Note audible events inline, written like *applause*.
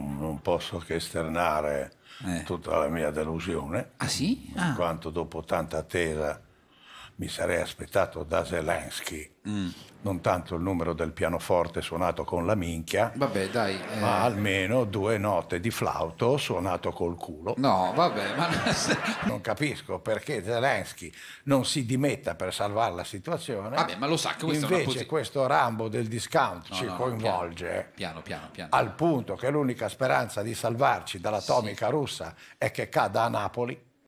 non, non posso che esternare eh. tutta la mia delusione. Ah sì? Ah. In quanto dopo tanta attesa mi sarei aspettato da Zelensky. Mm. Non tanto il numero del pianoforte suonato con la minchia, vabbè, dai, eh... ma almeno due note di flauto suonato col culo. No, vabbè, ma *laughs* non capisco perché Zelensky non si dimetta per salvare la situazione. Vabbè, ma lo sa che questo invece questo Rambo del discount no, ci no, coinvolge piano, piano, piano, al punto che l'unica speranza di salvarci dall'atomica sì. russa è che cada a Napoli.